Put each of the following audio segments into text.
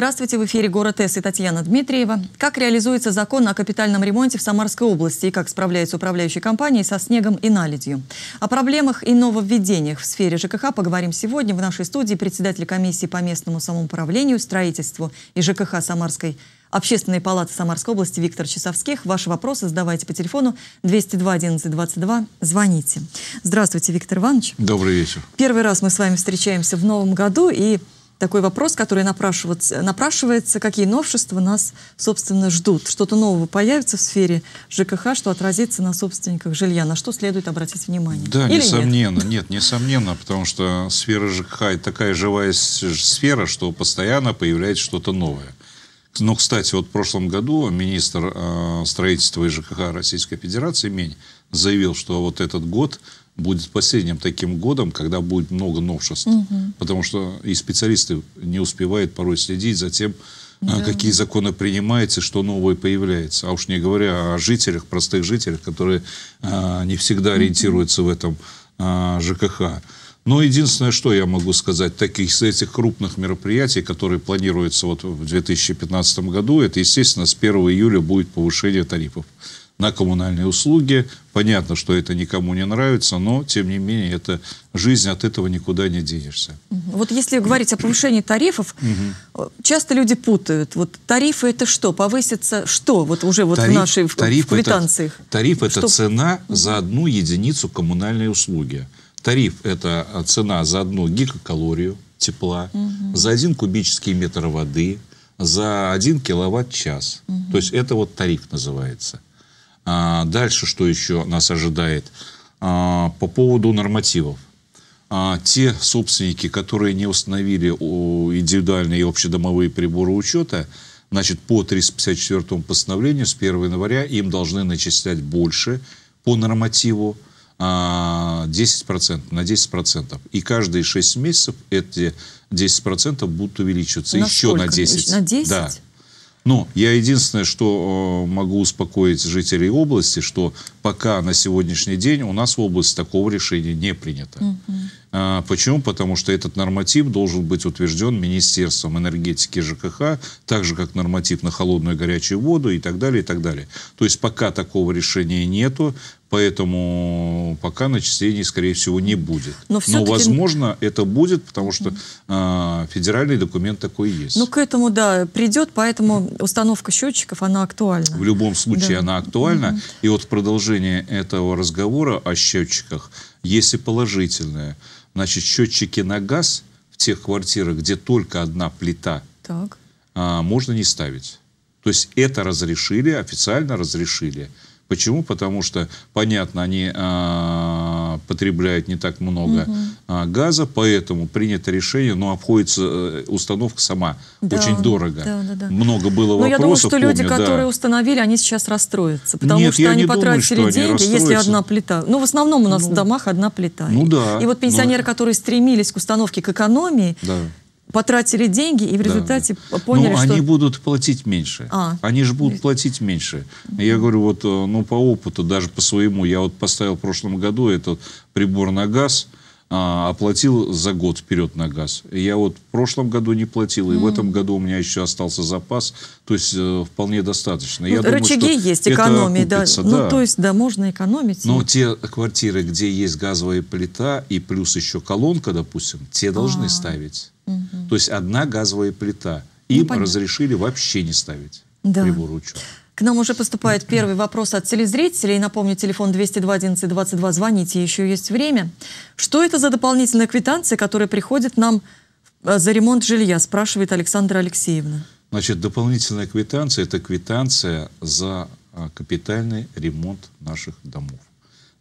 Здравствуйте, в эфире «Город С» и Татьяна Дмитриева. Как реализуется закон о капитальном ремонте в Самарской области и как справляется управляющие компании со снегом и наледью? О проблемах и нововведениях в сфере ЖКХ поговорим сегодня в нашей студии председатель комиссии по местному самоуправлению, строительству и ЖКХ Самарской Общественной палаты Самарской области Виктор Часовских. Ваши вопросы задавайте по телефону 202 11 22. Звоните. Здравствуйте, Виктор Иванович. Добрый вечер. Первый раз мы с вами встречаемся в новом году и такой вопрос, который напрашивается, напрашивается, какие новшества нас, собственно, ждут. Что-то нового появится в сфере ЖКХ, что отразится на собственниках жилья. На что следует обратить внимание? Да, Или несомненно. Нет? нет, несомненно, потому что сфера ЖКХ – такая живая сфера, что постоянно появляется что-то новое. Но, кстати, вот в прошлом году министр э, строительства и ЖКХ Российской Федерации Мень заявил, что вот этот год – будет последним таким годом, когда будет много новшеств. Угу. Потому что и специалисты не успевают порой следить за тем, а, да. какие законы принимаются, что новое появляется. А уж не говоря о жителях, простых жителях, которые а, не всегда ориентируются в этом а, ЖКХ. Но единственное, что я могу сказать, таких из этих крупных мероприятий, которые планируются вот в 2015 году, это, естественно, с 1 июля будет повышение тарифов на коммунальные услуги. Понятно, что это никому не нравится, но, тем не менее, это жизнь, от этого никуда не денешься. Вот если говорить о повышении тарифов, э, часто люди путают. Вот тарифы это что? Повысится что? Вот уже вот тариф, в нашей тариф в квитанциях. Это, тариф это что? цена за одну единицу коммунальной услуги. Тариф – это э, цена за одну гигакалорию тепла, угу. за один кубический метр воды, за один киловатт-час. Угу. То есть это вот тариф называется. А, дальше что еще нас ожидает? А, по поводу нормативов. А, те собственники, которые не установили индивидуальные и общедомовые приборы учета, значит, по 354 постановлению с 1 января им должны начислять больше по нормативу 10%, на 10%. И каждые 6 месяцев эти 10% будут увеличиваться на еще сколько? на 10. На 10? Да. Но ну, я единственное, что э, могу успокоить жителей области, что пока на сегодняшний день у нас в области такого решения не принято. Угу. а, почему? Потому что этот норматив должен быть утвержден Министерством энергетики ЖКХ, так же, как норматив на холодную и горячую воду и так далее, и так далее. То есть пока такого решения нету, поэтому пока начислений, скорее всего, не будет. Но, Но возможно, это будет, потому что а, федеральный документ такой есть. Ну, к этому, да, придет, поэтому установка счетчиков, она актуальна. В любом случае, да. она актуальна. Угу. И вот в продолжении продолжение этого разговора о счетчиках, если положительное, значит, счетчики на газ в тех квартирах, где только одна плита, так. А, можно не ставить. То есть это разрешили, официально разрешили. Почему? Потому что, понятно, они... А, потребляет не так много угу. газа, поэтому принято решение, но ну, обходится э, установка сама да, очень дорого. Да, да, да. Много было но вопросов. Но я думаю, что помню, люди, да. которые установили, они сейчас расстроятся, потому Нет, что они думаю, потратили что деньги, они если одна плита. Ну, в основном у нас ну, в домах одна плита. Ну да. И вот пенсионеры, но... которые стремились к установке, к экономии, да потратили деньги и в результате да, поняли, ну, что... они будут платить меньше. А. Они же будут платить меньше. Угу. Я говорю, вот, э, ну, по опыту, даже по своему, я вот поставил в прошлом году этот прибор на газ, угу а, оплатил за год вперед на газ. Я вот в прошлом году не платил, и mm. в этом году у меня еще остался запас, то есть э, вполне достаточно. Ну, Я рычаги думаю, есть, экономии, да. Ну, да. Ну, то есть, да, можно экономить. Но те квартиры, где есть газовая плита и плюс еще колонка, допустим, те должны а -а -а. ставить. Mm -hmm. То есть одна газовая плита. Ну, Им ну, разрешили вообще не ставить да. прибор учета. К нам уже поступает первый вопрос от телезрителей. Напомню, телефон 202 11 22. Звоните, еще есть время. Что это за дополнительная квитанция, которая приходит нам э, за ремонт жилья, спрашивает Александра Алексеевна. Значит, дополнительная квитанция – это квитанция за э, капитальный ремонт наших домов.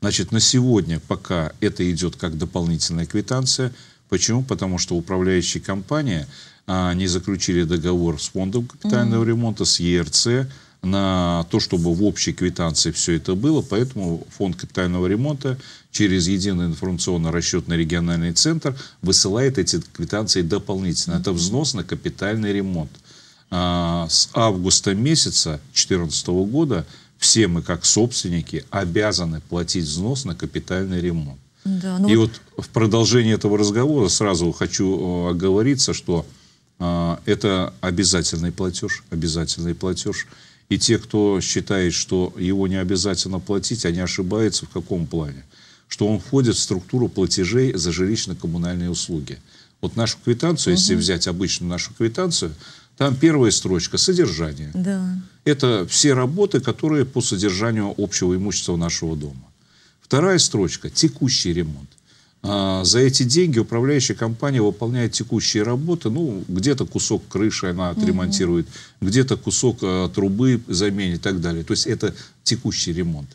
Значит, на сегодня пока это идет как дополнительная квитанция. Почему? Потому что управляющие компании а, не заключили договор с фондом капитального mm -hmm. ремонта, с ЕРЦ, на то, чтобы в общей квитанции все это было. Поэтому фонд капитального ремонта через единый информационно-расчетный региональный центр высылает эти квитанции дополнительно. Это взнос на капитальный ремонт. А, с августа месяца 2014 года все мы, как собственники, обязаны платить взнос на капитальный ремонт. Да, ну... И вот в продолжении этого разговора сразу хочу э, оговориться, что а, это обязательный платеж, обязательный платеж – и те, кто считает, что его не обязательно платить, они ошибаются в каком плане? Что он входит в структуру платежей за жилищно-коммунальные услуги. Вот нашу квитанцию, угу. если взять обычную нашу квитанцию, там первая строчка – содержание. Да. Это все работы, которые по содержанию общего имущества нашего дома. Вторая строчка – текущий ремонт. А, за эти деньги управляющая компания выполняет текущие работы. Ну, где-то кусок крыши она отремонтирует, угу. где-то кусок а, трубы заменит и так далее. То есть это текущий ремонт.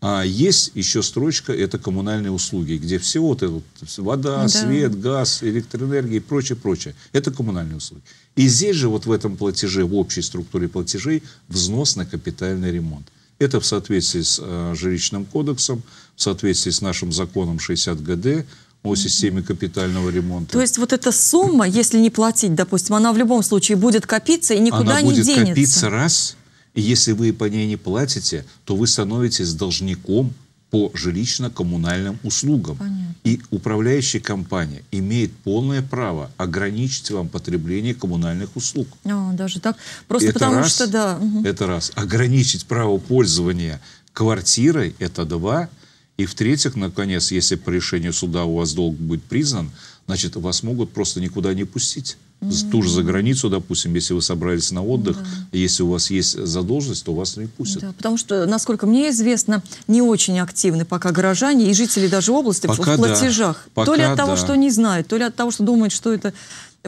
А есть еще строчка, это коммунальные услуги, где все вот это, вода, да. свет, газ, электроэнергия и прочее, прочее. Это коммунальные услуги. И здесь же вот в этом платеже, в общей структуре платежей, взнос на капитальный ремонт. Это в соответствии с э, жилищным кодексом, в соответствии с нашим законом 60 ГД о системе капитального ремонта. То есть вот эта сумма, если не платить, допустим, она в любом случае будет копиться и никуда она не денется? Она будет копиться раз, и если вы по ней не платите, то вы становитесь должником по жилищно-коммунальным услугам. Понятно. И управляющая компания имеет полное право ограничить вам потребление коммунальных услуг. А, даже так? Просто это потому раз, что, да. Угу. Это раз. Ограничить право пользования квартирой – это два – и в-третьих, наконец, если по решению суда у вас долг будет признан, значит, вас могут просто никуда не пустить. Mm -hmm. Ту же за границу, допустим, если вы собрались на отдых, mm -hmm. если у вас есть задолженность, то вас не пустят. Да, потому что, насколько мне известно, не очень активны пока горожане и жители даже области пока в платежах. Да. Пока то ли от того, что не знают, то ли от того, что думают, что это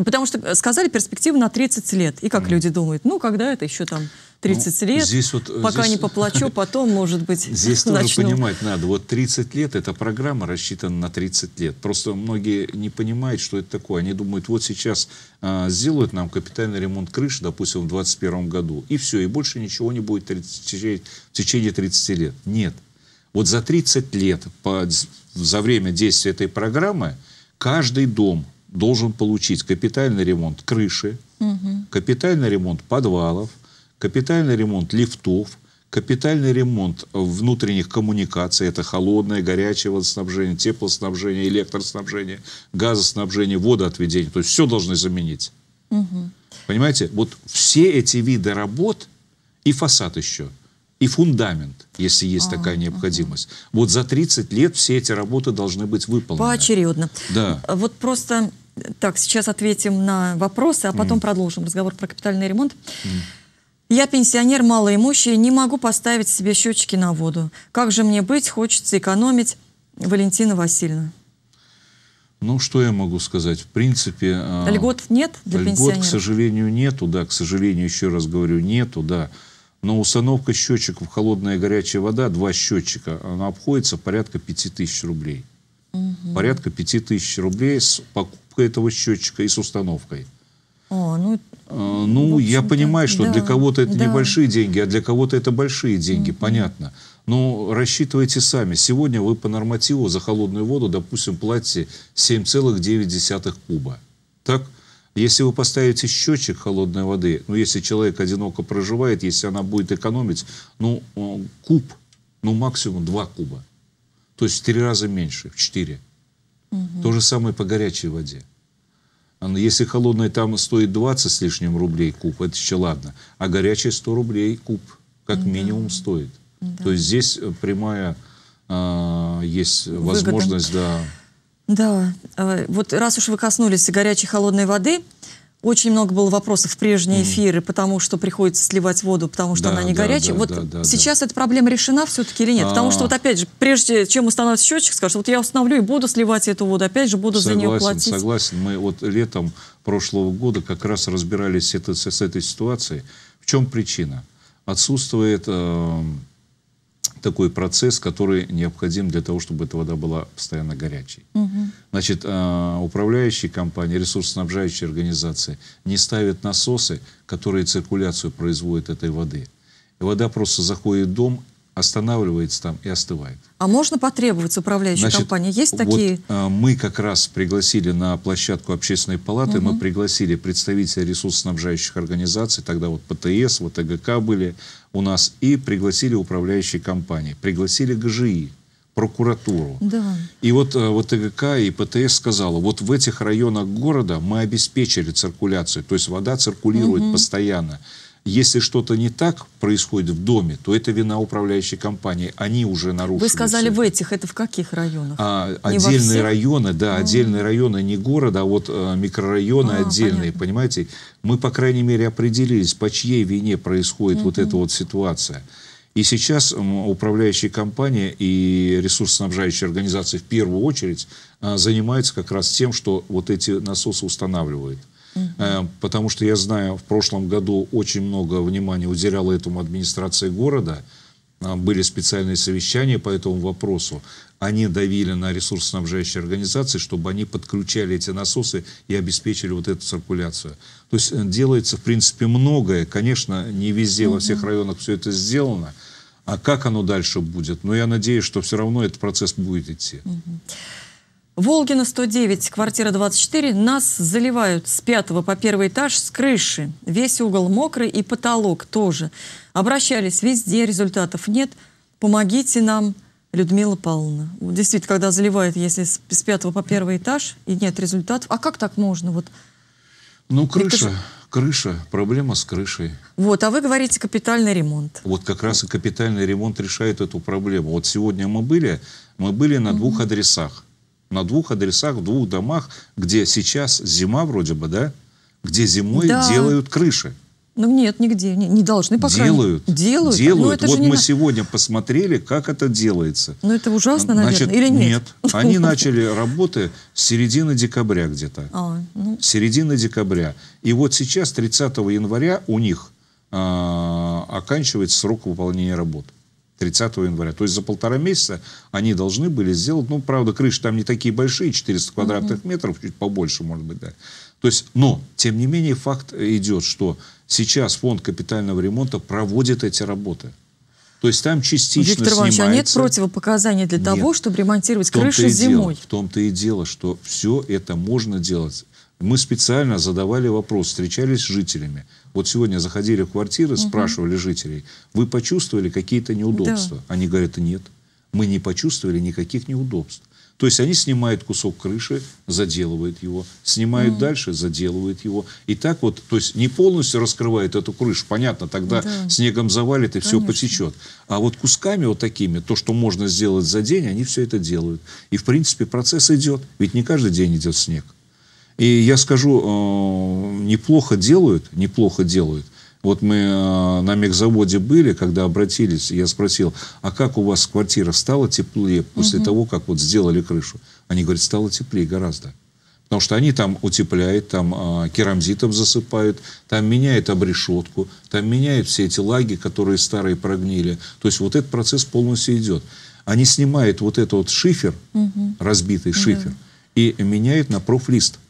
Потому что э, сказали перспективу на 30 лет. И как mm. люди думают, ну, когда это еще там 30 ну, лет, здесь вот, э, пока здесь... не поплачу, потом, может быть, Здесь начну. тоже понимать надо. Вот 30 лет, эта программа рассчитана на 30 лет. Просто многие не понимают, что это такое. Они думают, вот сейчас а, сделают нам капитальный ремонт крыши, допустим, в 2021 году, и все, и больше ничего не будет 30, в течение 30 лет. Нет. Вот за 30 лет, по, за время действия этой программы, каждый дом должен получить капитальный ремонт крыши, угу. капитальный ремонт подвалов, капитальный ремонт лифтов, капитальный ремонт внутренних коммуникаций, это холодное, горячее водоснабжение, теплоснабжение, электроснабжение, газоснабжение, водоотведение, то есть все должны заменить. Угу. Понимаете, вот все эти виды работ и фасад еще – и фундамент, если есть а -а -а. такая необходимость. Вот за 30 лет все эти работы должны быть выполнены. Поочередно. Да. Вот просто так, сейчас ответим на вопросы, а потом mm. продолжим разговор про капитальный ремонт. Mm. Я пенсионер, малоимущий, не могу поставить себе счетчики на воду. Как же мне быть? Хочется экономить. Валентина Васильевна. Ну, что я могу сказать? В принципе... А, льгот нет для льгот, пенсионеров? Льгот, к сожалению, нету, да, к сожалению, еще раз говорю, нету, да. Но установка счетчиков холодная и горячая вода, два счетчика, она обходится порядка 5000 рублей. Угу. Порядка 5000 рублей с покупкой этого счетчика и с установкой. О, ну, а, ну я понимаю, что да, для кого-то это да. небольшие деньги, а для кого-то это большие деньги, угу. понятно. Но рассчитывайте сами. Сегодня вы по нормативу за холодную воду, допустим, платите 7,9 куба. Так? Если вы поставите счетчик холодной воды, ну, если человек одиноко проживает, если она будет экономить, ну, э, куб, ну, максимум два куба. То есть в три раза меньше, в четыре. Угу. То же самое по горячей воде. Если холодная там стоит 20 с лишним рублей куб, это еще ладно. А горячая 100 рублей куб, как да. минимум стоит. Да. То есть здесь прямая э, есть Выгода. возможность... Да, да, э, вот раз уж вы коснулись горячей холодной воды, очень много было вопросов в прежние эфиры, потому что приходится сливать воду, потому что да, она не да, горячая. Да, вот да, да, сейчас да. эта проблема решена все-таки или нет? А -а -а. Потому что а. вот опять же, прежде чем устанавливать счетчик, скажут, вот я установлю и буду сливать эту воду, опять же буду согласен, за нее платить. Согласен, мы вот летом прошлого года как раз разбирались это, с, этой ситуацией. В чем причина? Отсутствует э, такой процесс, который необходим для того, чтобы эта вода была постоянно горячей. Угу. Значит, а, управляющие компании, ресурсоснабжающие организации не ставят насосы, которые циркуляцию производят этой воды. вода просто заходит в дом, останавливается там и остывает. А можно потребовать управляющей Значит, компании? Есть такие? Вот, а, мы как раз пригласили на площадку общественной палаты, угу. мы пригласили представителей ресурсоснабжающих организаций, тогда вот ПТС, вот ЭГК были у нас, и пригласили управляющие компании, пригласили ГЖИ, прокуратуру. Да. И вот, а, вот ЭГК и ПТС сказала, вот в этих районах города мы обеспечили циркуляцию, то есть вода циркулирует угу. постоянно. Если что-то не так происходит в доме, то это вина управляющей компании. Они уже нарушили. Вы сказали все. в этих, это в каких районах? А, отдельные районы, да, а. отдельные районы не города, а вот э, микрорайоны а, отдельные, понятно. понимаете? Мы, по крайней мере, определились, по чьей вине происходит вот эта вот ситуация. И сейчас управляющая компания и ресурсоснабжающие организации в первую очередь а, занимаются как раз тем, что вот эти насосы устанавливают. Угу. Потому что я знаю, в прошлом году очень много внимания уделяла этому администрации города. Э, были специальные совещания по этому вопросу. Они давили на ресурсоснабжающие организации, чтобы они подключали эти насосы и обеспечили вот эту циркуляцию. То есть э, делается, в принципе, многое. Конечно, не везде, угу. во всех районах все это сделано. А как оно дальше будет? Но я надеюсь, что все равно этот процесс будет идти. Угу. Волгина 109, квартира 24. Нас заливают с пятого по первый этаж с крыши. Весь угол мокрый и потолок тоже. Обращались везде, результатов нет. Помогите нам, Людмила Павловна. Действительно, когда заливают, если с, пятого по первый этаж и нет результатов. А как так можно? Вот. Ну, крыша. Крыша. Проблема с крышей. Вот, а вы говорите капитальный ремонт. Вот как раз и капитальный ремонт решает эту проблему. Вот сегодня мы были, мы были на угу. двух адресах на двух адресах, в двух домах, где сейчас зима вроде бы, да? Где зимой да. делают крыши. Ну нет, нигде. Не, не должны, пока делают, Делают. Ну, делают. Вот мы на... сегодня посмотрели, как это делается. Ну это ужасно, наверное, Значит, или нет? Нет. Они начали работы с середины декабря где-то. А, ну. Середины декабря. И вот сейчас, 30 января, у них а, оканчивается срок выполнения работ. 30 января. То есть за полтора месяца они должны были сделать, ну, правда, крыши там не такие большие, 400 квадратных угу. метров, чуть побольше, может быть, да. То есть, но, тем не менее, факт идет, что сейчас фонд капитального ремонта проводит эти работы. То есть там частично Виктор Иванович, снимается... а нет противопоказаний для нет. того, чтобы ремонтировать крыши -то зимой? Дело, в том-то и дело, что все это можно делать мы специально задавали вопрос, встречались с жителями. Вот сегодня заходили в квартиры, угу. спрашивали жителей, вы почувствовали какие-то неудобства? Да. Они говорят, нет, мы не почувствовали никаких неудобств. То есть они снимают кусок крыши, заделывают его, снимают mm. дальше, заделывают его. И так вот, то есть не полностью раскрывает эту крышу, понятно, тогда да. снегом завалит и Конечно. все потечет. А вот кусками вот такими, то, что можно сделать за день, они все это делают. И в принципе процесс идет, ведь не каждый день идет снег. И я скажу, э, неплохо делают, неплохо делают. Вот мы э, на мегзаводе были, когда обратились, я спросил, а как у вас квартира стала теплее после угу. того, как вот сделали крышу? Они говорят, стало теплее гораздо. Потому что они там утепляют, там э, керамзитом засыпают, там меняют обрешетку, там меняют все эти лаги, которые старые прогнили. То есть вот этот процесс полностью идет. Они снимают вот этот вот шифер, угу. разбитый шифер, угу. и меняют на профлист. Угу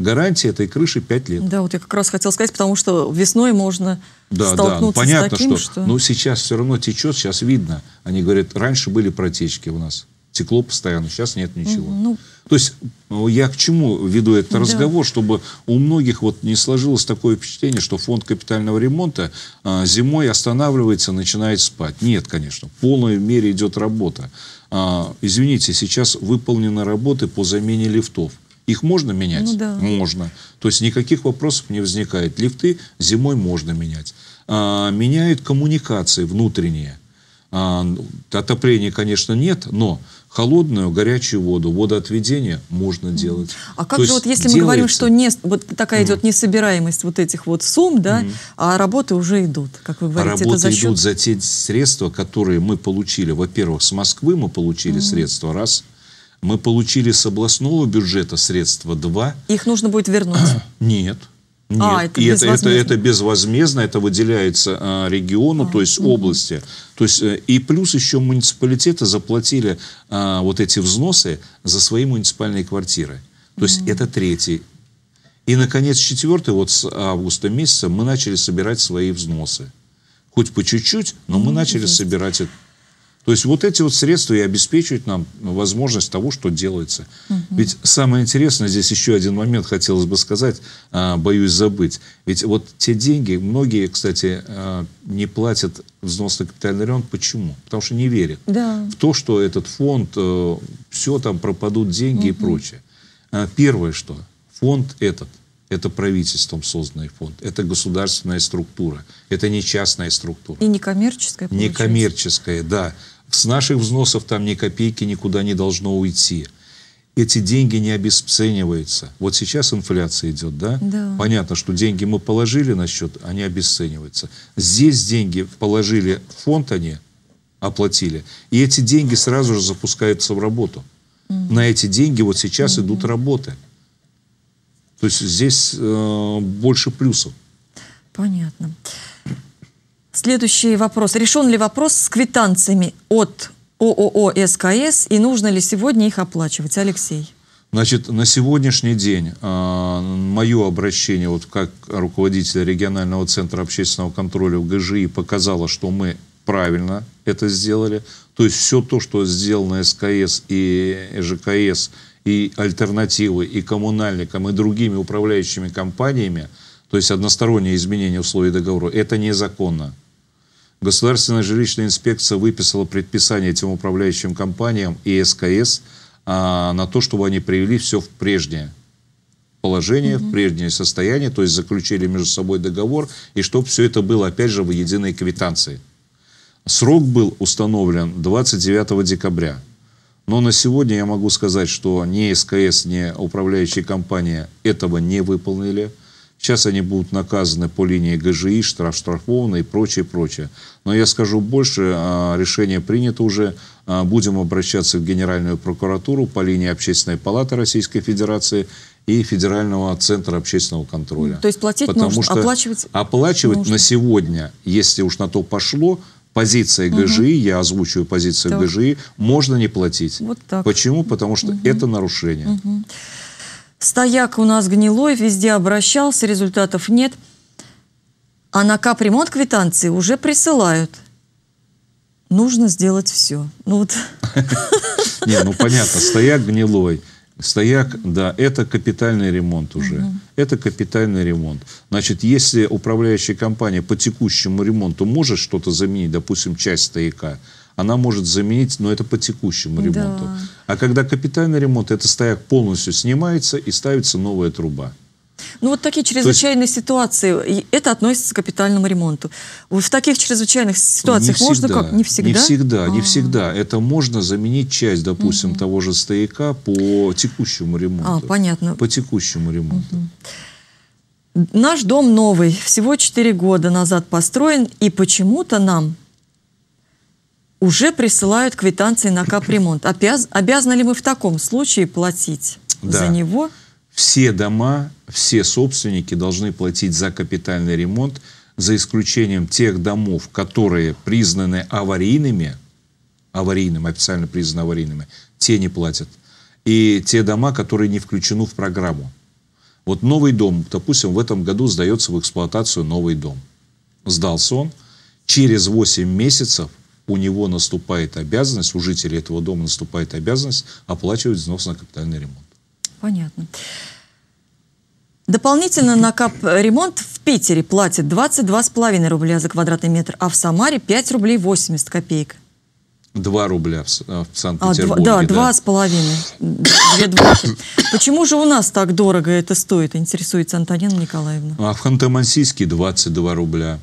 гарантия этой крыши 5 лет. Да, вот я как раз хотел сказать, потому что весной можно да, столкнуться да, ну, понятно, с таким, что, что... Ну, сейчас все равно течет, сейчас видно. Они говорят, раньше были протечки у нас, текло постоянно, сейчас нет ничего. Ну, То есть э, я к чему веду этот да. разговор, чтобы у многих вот не сложилось такое впечатление, что фонд капитального ремонта а, зимой останавливается, начинает спать. Нет, конечно, в полной мере идет работа. А, извините, сейчас выполнены работы по замене лифтов. Их можно менять? Ну, да. Можно. То есть никаких вопросов не возникает. Лифты зимой можно менять. А, меняют коммуникации внутренние. А, ну, отопления, конечно, нет, но холодную, горячую воду, водоотведение можно делать. А как То же вот, если делается... мы говорим, что не, вот такая идет несобираемость вот этих вот сумм, да, а работы уже идут, как вы говорите, работы это за счет... Работы идут за те средства, которые мы получили. Во-первых, с Москвы мы получили средства, раз – мы получили с областного бюджета средства 2. Их нужно будет вернуть? Нет. Нет, а, это и это, это, это безвозмездно, это выделяется а, региону, а, то есть угу. области. То есть, э, и плюс еще муниципалитеты заплатили а, вот эти взносы за свои муниципальные квартиры. То есть угу. это третий. И, наконец, четвертый, вот с августа месяца мы начали собирать свои взносы. Хоть по чуть-чуть, но мы угу. начали собирать это. То есть вот эти вот средства и обеспечивают нам возможность того, что делается. Угу. Ведь самое интересное, здесь еще один момент хотелось бы сказать, а, боюсь забыть. Ведь вот те деньги, многие, кстати, а, не платят взнос на капитальный ремонт. Почему? Потому что не верят да. в то, что этот фонд, э, все там пропадут деньги угу. и прочее. А, первое что, фонд этот это правительством созданный фонд, это государственная структура, это не частная структура. И некоммерческая, получается. Некоммерческая, да. С наших взносов там ни копейки никуда не должно уйти. Эти деньги не обесцениваются. Вот сейчас инфляция идет, да? да? Понятно, что деньги мы положили на счет, они обесцениваются. Здесь деньги положили в фонд они, оплатили. И эти деньги сразу же запускаются в работу. Mm. На эти деньги вот сейчас mm -hmm. идут работы. То есть здесь э, больше плюсов. Понятно. Следующий вопрос. Решен ли вопрос с квитанциями от ООО «СКС» и нужно ли сегодня их оплачивать? Алексей. Значит, на сегодняшний день э, мое обращение вот как руководителя регионального центра общественного контроля в ГЖИ показало, что мы правильно это сделали. То есть все то, что сделано СКС и ЖКС – и альтернативы, и коммунальникам, и другими управляющими компаниями, то есть одностороннее изменение условий договора, это незаконно. Государственная жилищная инспекция выписала предписание этим управляющим компаниям и СКС а, на то, чтобы они привели все в прежнее положение, угу. в прежнее состояние, то есть заключили между собой договор, и чтобы все это было, опять же, в единой квитанции. Срок был установлен 29 декабря. Но на сегодня я могу сказать, что ни СКС, ни управляющая компания этого не выполнили. Сейчас они будут наказаны по линии ГЖИ, штраф штрафованы и прочее, прочее. Но я скажу больше, а, решение принято уже. А, будем обращаться в Генеральную прокуратуру по линии Общественной палаты Российской Федерации и Федерального центра общественного контроля. То есть платить Потому нужно, что оплачивать Оплачивать нужно. на сегодня, если уж на то пошло, позиция ГЖИ, угу. я озвучиваю позицию так. ГЖИ, можно не платить. Вот так. Почему? Потому что угу. это нарушение. Угу. Стояк у нас гнилой, везде обращался, результатов нет. А на капремонт квитанции уже присылают. Нужно сделать все. Ну вот... Не, ну понятно, стояк гнилой. Стояк, да, это капитальный ремонт уже. Угу. Это капитальный ремонт. Значит, если управляющая компания по текущему ремонту может что-то заменить, допустим, часть стояка, она может заменить, но это по текущему ремонту. Да. А когда капитальный ремонт, это стояк полностью снимается и ставится новая труба. Ну вот такие чрезвычайные есть... ситуации, это относится к капитальному ремонту. в таких чрезвычайных ситуациях не можно всегда, как? Не всегда? Не всегда, а -а -а. не всегда. Это можно заменить часть, допустим, угу. того же стояка по текущему ремонту. А, понятно. По текущему ремонту. Угу. Наш дом новый, всего 4 года назад построен, и почему-то нам уже присылают квитанции на капремонт. Обяз обязаны ли мы в таком случае платить да. за него? все дома, все собственники должны платить за капитальный ремонт, за исключением тех домов, которые признаны аварийными, аварийными, официально признаны аварийными, те не платят. И те дома, которые не включены в программу. Вот новый дом, допустим, в этом году сдается в эксплуатацию новый дом. Сдался он, через 8 месяцев у него наступает обязанность, у жителей этого дома наступает обязанность оплачивать взнос на капитальный ремонт. Понятно. Дополнительно на капремонт в Питере платят 22,5 рубля за квадратный метр, а в Самаре 5 рублей 80 копеек. 2 рубля в, а, в Санкт-Петербурге. А, да, два с половиной. Почему же у нас так дорого это стоит, интересуется Антонина Николаевна? А в Ханты-Мансийске 22 рубля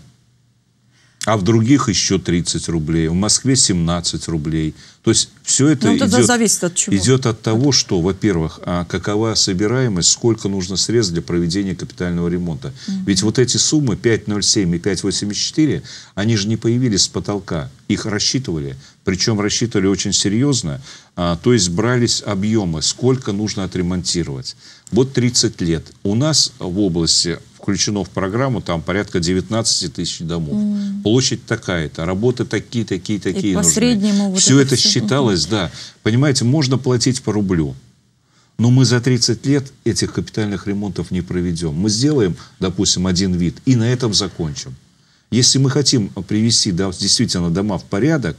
а в других еще 30 рублей, в Москве 17 рублей. То есть все это ну, идет, зависит от, чего. идет от того, что, во-первых, а какова собираемость, сколько нужно средств для проведения капитального ремонта. Mm -hmm. Ведь вот эти суммы 5,07 и 5,84, они же не появились с потолка, их рассчитывали, причем рассчитывали очень серьезно, а, то есть брались объемы, сколько нужно отремонтировать. Вот 30 лет. У нас в области включено в программу, там порядка 19 тысяч домов. Mm. Площадь такая-то, работы такие, такие, такие И нужны. Вот все это все. считалось, mm -hmm. да. Понимаете, можно платить по рублю. Но мы за 30 лет этих капитальных ремонтов не проведем. Мы сделаем, допустим, один вид и на этом закончим. Если мы хотим привести да, действительно дома в порядок,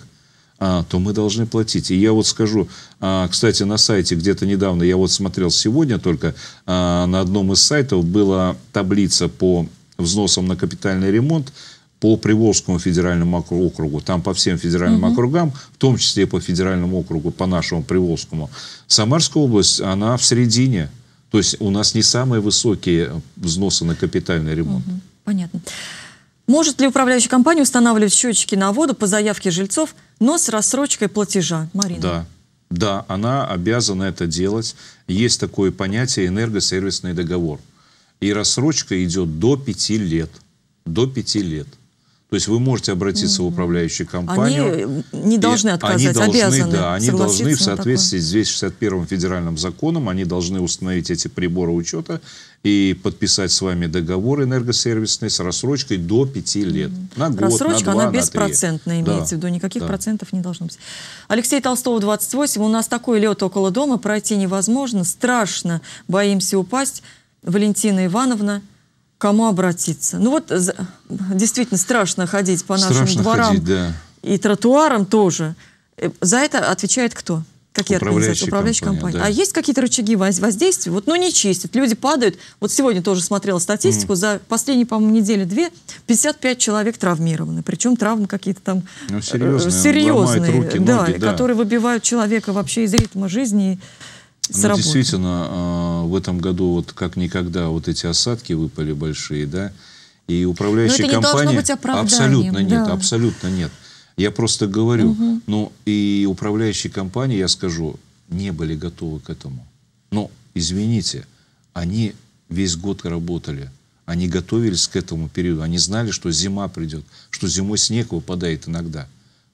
а, то мы должны платить. И я вот скажу, а, кстати, на сайте где-то недавно, я вот смотрел сегодня только, а, на одном из сайтов была таблица по взносам на капитальный ремонт по Приволжскому федеральному округу, там по всем федеральным угу. округам, в том числе и по федеральному округу, по нашему Приволжскому. Самарская область, она в середине. То есть у нас не самые высокие взносы на капитальный ремонт. Угу. Понятно. Может ли управляющая компания устанавливать счетчики на воду по заявке жильцов, но с рассрочкой платежа? Марина. Да. Да, она обязана это делать. Есть такое понятие энергосервисный договор. И рассрочка идет до 5 лет. До 5 лет. То есть вы можете обратиться угу. в управляющую компанию. Они не должны отказать, они должны, обязаны. Да, они должны в соответствии с 261 федеральным законом, они должны установить эти приборы учета и подписать с вами договор энергосервисный с рассрочкой до 5 лет. Угу. На год, Рассрочка, на 2, она беспроцентная да. имеется в виду, никаких да. процентов не должно быть. Алексей Толстого, 28. У нас такой лед около дома, пройти невозможно, страшно, боимся упасть. Валентина Ивановна, кому обратиться. Ну вот э, действительно страшно ходить по страшно нашим дворам ходить, да. и тротуарам тоже. Э, за это отвечает кто? Какие управляющие организации? Управляющие компании. Да. А есть какие-то рычаги воздействия? Вот, ну, не чистят, люди падают. Вот сегодня тоже смотрела статистику, mm. за последние, по-моему, недели-две 55 человек травмированы. Причем травмы какие-то там ну, э, серьезные, серьезные руки, ноги, да. которые выбивают человека вообще из ритма жизни. И, ну, действительно, а, в этом году вот как никогда вот эти осадки выпали большие, да, и управляющие Но это компании... Не быть абсолютно нет, да. абсолютно нет. Я просто говорю, угу. ну и управляющие компании, я скажу, не были готовы к этому. Но, ну, извините, они весь год работали, они готовились к этому периоду, они знали, что зима придет, что зимой снег выпадает иногда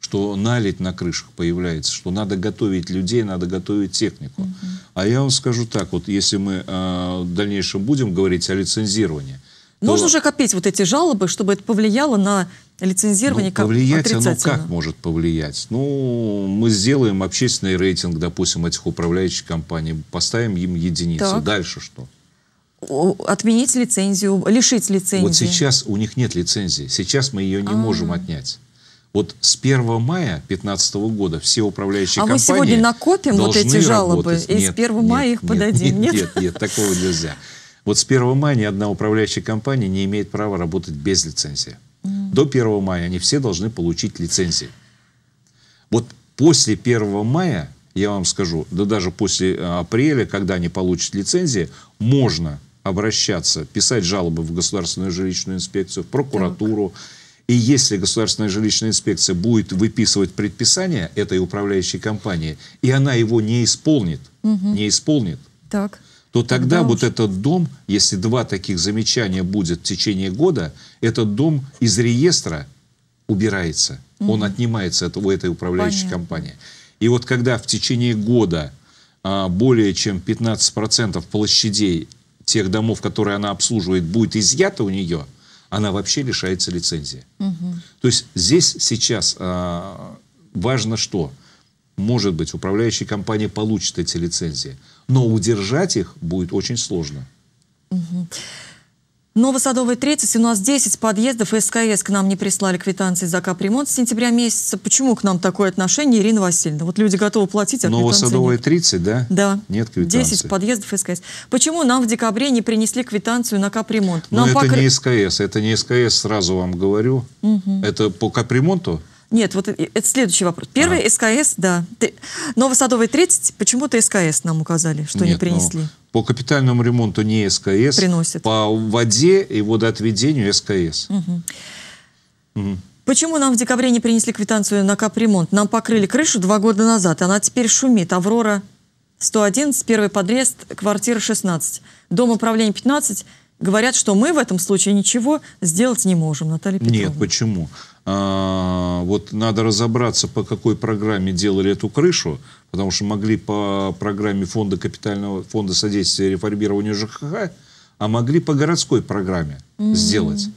что налить на крышах появляется, что надо готовить людей, надо готовить технику. Угу. А я вам скажу так, вот если мы э, в дальнейшем будем говорить о лицензировании, можно же копить вот эти жалобы, чтобы это повлияло на лицензирование ну, как повлиять оно как может повлиять? Ну, мы сделаем общественный рейтинг, допустим, этих управляющих компаний, поставим им единицу. Так. Дальше что? Отменить лицензию, лишить лицензии. Вот сейчас у них нет лицензии. Сейчас мы ее не а -а -а. можем отнять. Вот с 1 мая 2015 года все управляющие а компании А мы сегодня накопим вот эти жалобы работать. и нет, с 1 нет, мая их нет, подадим, нет? Нет, нет, такого нельзя. Вот с 1 мая ни одна управляющая компания не имеет права работать без лицензии. Mm. До 1 мая они все должны получить лицензии. Вот после 1 мая, я вам скажу, да даже после э, апреля, когда они получат лицензии, можно обращаться, писать жалобы в Государственную жилищную инспекцию, в прокуратуру. Так и если государственная жилищная инспекция будет выписывать предписание этой управляющей компании, и она его не исполнит, угу. не исполнит, так. то тогда, тогда вот уж... этот дом, если два таких замечания будет в течение года, этот дом из реестра убирается, угу. он отнимается от, у этой управляющей Понятно. компании. И вот когда в течение года а, более чем 15% площадей тех домов, которые она обслуживает, будет изъято у нее, она вообще лишается лицензии. Угу. То есть здесь сейчас а, важно что? Может быть, управляющая компания получит эти лицензии, но удержать их будет очень сложно. Угу. Новосадовая 30, у нас 10 подъездов СКС к нам не прислали квитанции за капремонт с сентября месяца. Почему к нам такое отношение, Ирина Васильевна? Вот люди готовы платить, а Новосадовая 30, да? Да. Нет квитанции. 10 подъездов СКС. Почему нам в декабре не принесли квитанцию на капремонт? Ну, нам Но это покр... не СКС, это не СКС, сразу вам говорю. Угу. Это по капремонту? Нет, вот это следующий вопрос. Первый а. СКС, да. Новосадовый 30, почему-то СКС нам указали, что Нет, не ну, принесли. Ну, по капитальному ремонту не СКС. Приносит. По воде и водоотведению СКС. Угу. Угу. Почему нам в декабре не принесли квитанцию на капремонт? Нам покрыли крышу два года назад, она теперь шумит. Аврора 111, первый подъезд, квартира 16. Дом управления 15. Говорят, что мы в этом случае ничего сделать не можем, Наталья Петровна. Нет, почему? А, вот надо разобраться, по какой программе делали эту крышу, потому что могли по программе фонда капитального фонда содействия реформированию ЖКХ, а могли по городской программе mm -hmm. сделать.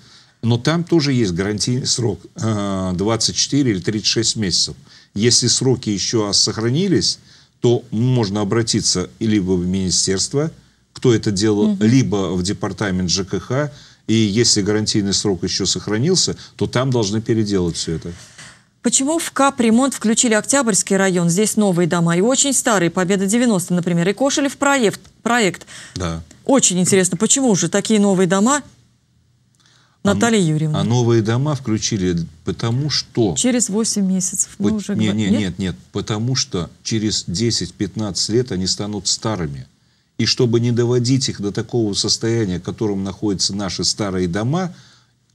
Но там тоже есть гарантийный срок 24 э, или 36 месяцев. Если сроки еще сохранились, то можно обратиться либо в министерство, кто это делал, угу. либо в департамент ЖКХ, и если гарантийный срок еще сохранился, то там должны переделать все это. Почему в капремонт включили Октябрьский район? Здесь новые дома и очень старые. Победа 90, например. И Кошелев проект. проект. Да. Очень интересно, почему же такие новые дома а Наталья Юрьевна. А новые дома включили потому что... Через 8 месяцев. по... уже... нет, нет, нет, нет, потому что через 10-15 лет они станут старыми. И чтобы не доводить их до такого состояния, в котором находятся наши старые дома,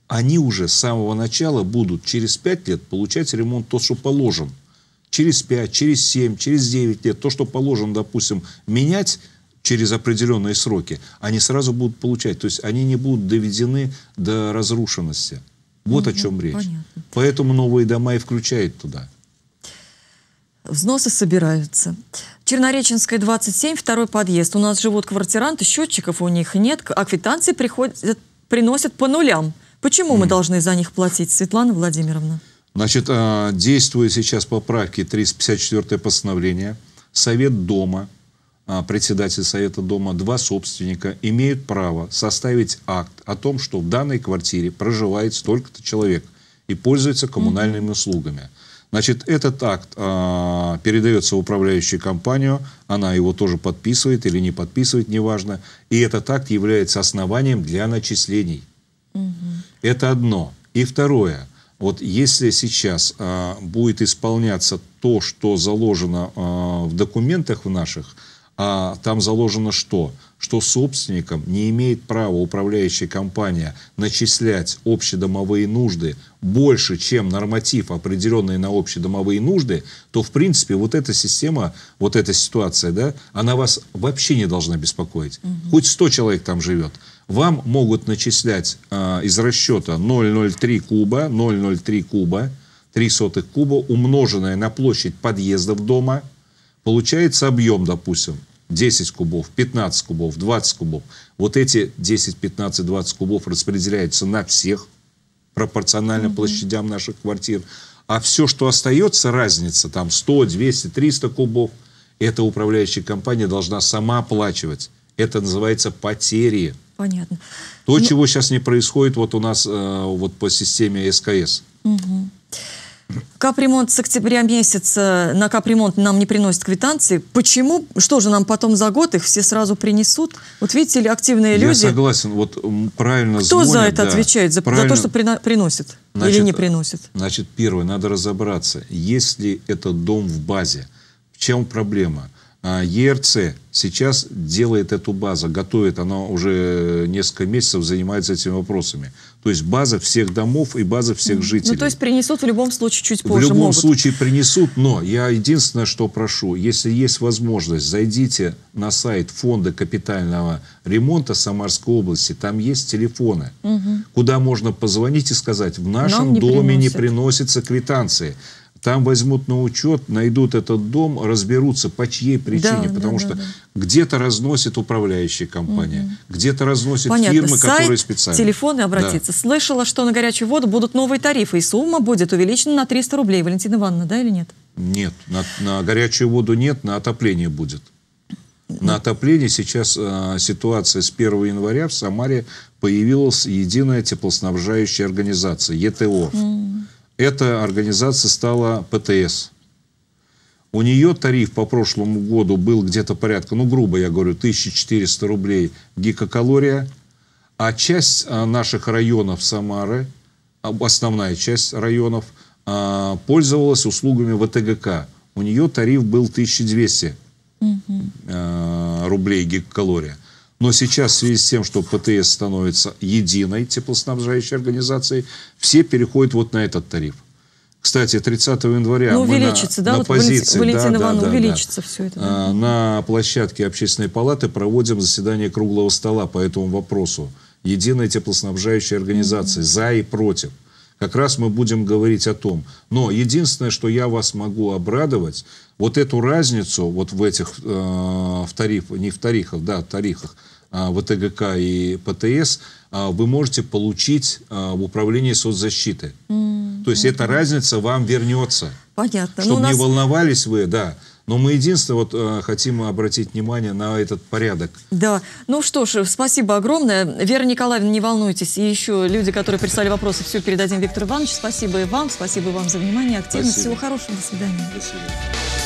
они уже с самого начала будут через 5 лет получать ремонт то, что положен. Через 5, через 7, через 9 лет то, что положен, допустим, менять через определенные сроки, они сразу будут получать. То есть они не будут доведены до разрушенности. Вот угу, о чем речь. Понятно. Поэтому новые дома и включают туда. Взносы собираются. Чернореченская, 27, второй подъезд. У нас живут квартиранты, счетчиков у них нет. А квитанции приходят, приносят по нулям. Почему mm. мы должны за них платить, Светлана Владимировна? Значит, а, действует сейчас поправки 354 постановление. Совет дома, а, председатель Совета дома, два собственника имеют право составить акт о том, что в данной квартире проживает столько-то человек и пользуется коммунальными mm -hmm. услугами. Значит, этот акт э, передается в управляющую компанию, она его тоже подписывает или не подписывает, неважно. И этот акт является основанием для начислений. Угу. Это одно. И второе. Вот если сейчас э, будет исполняться то, что заложено э, в документах в наших, а там заложено что? Что собственником не имеет права управляющая компания начислять общедомовые нужды больше, чем норматив, определенный на общедомовые нужды, то, в принципе, вот эта система, вот эта ситуация, да, она вас вообще не должна беспокоить. Угу. Хоть 100 человек там живет. Вам могут начислять э, из расчета 0,03 куба, 0,03 куба, 3 сотых куба, умноженное на площадь подъездов дома – Получается объем, допустим, 10 кубов, 15 кубов, 20 кубов. Вот эти 10, 15, 20 кубов распределяются на всех пропорционально mm -hmm. площадям наших квартир. А все, что остается, разница, там 100, 200, 300 кубов, эта управляющая компания должна сама оплачивать. Это называется потери. Понятно. То, Но... Ну чего сейчас не происходит вот у нас э, вот по системе СКС. Угу. Капремонт с октября месяца, на капремонт нам не приносят квитанции. Почему? Что же нам потом за год их все сразу принесут? Вот видите ли, активные люди... Я согласен, вот правильно Кто звонят, за это да, отвечает? За, за то, что приносит значит, или не приносит? Значит, первое, надо разобраться, если этот дом в базе, в чем проблема? А, ЕРЦ сейчас делает эту базу, готовит, она уже несколько месяцев занимается этими вопросами. То есть база всех домов и база всех ну, жителей. Ну, то есть принесут в любом случае чуть позже. В любом могут. случае принесут, но я единственное, что прошу, если есть возможность, зайдите на сайт фонда капитального ремонта Самарской области, там есть телефоны, угу. куда можно позвонить и сказать, в нашем не доме приносят. не приносятся квитанции. Там возьмут на учет, найдут этот дом, разберутся по чьей причине, да, потому да, что да, где-то разносит управляющая компания, угу. где-то разносит Понятно. фирмы, Сайт, которые специально. телефоны обратиться. Да. Слышала, что на горячую воду будут новые тарифы, и сумма будет увеличена на 300 рублей. Валентина Ивановна, да или нет? Нет, на, на горячую воду нет, на отопление будет. На отопление сейчас э, ситуация с 1 января в Самаре появилась единая теплоснабжающая организация, ЕТО. Mm эта организация стала ПТС. У нее тариф по прошлому году был где-то порядка, ну, грубо я говорю, 1400 рублей гигакалория. А часть а, наших районов Самары, а, основная часть районов, а, пользовалась услугами ВТГК. У нее тариф был 1200 угу. рублей гигакалория. Но сейчас в связи с тем, что ПТС становится единой теплоснабжающей организацией, все переходят вот на этот тариф. Кстати, 30 января Но ну, мы на, да? на вот позиции, Валентин да, Иван, да, увеличится да. все это. Да. А, на площадке общественной палаты проводим заседание круглого стола по этому вопросу. Единая теплоснабжающая организация, mm -hmm. за и против. Как раз мы будем говорить о том. Но единственное, что я вас могу обрадовать, вот эту разницу вот в этих э, в тарифах, не в тарифах, да, в тарифах, а, ВТГК и ПТС, а, вы можете получить а, в управлении соцзащиты. Mm-hmm. То есть эта разница вам вернется. Понятно. Чтобы ну, нас... не волновались вы, да. Но мы единственное вот, хотим обратить внимание на этот порядок. Да. Ну что ж, спасибо огромное. Вера Николаевна, не волнуйтесь. И еще люди, которые прислали вопросы, все передадим Виктору Ивановичу. Спасибо и вам. Спасибо вам за внимание, активность. Спасибо. Всего хорошего. До свидания. До свидания.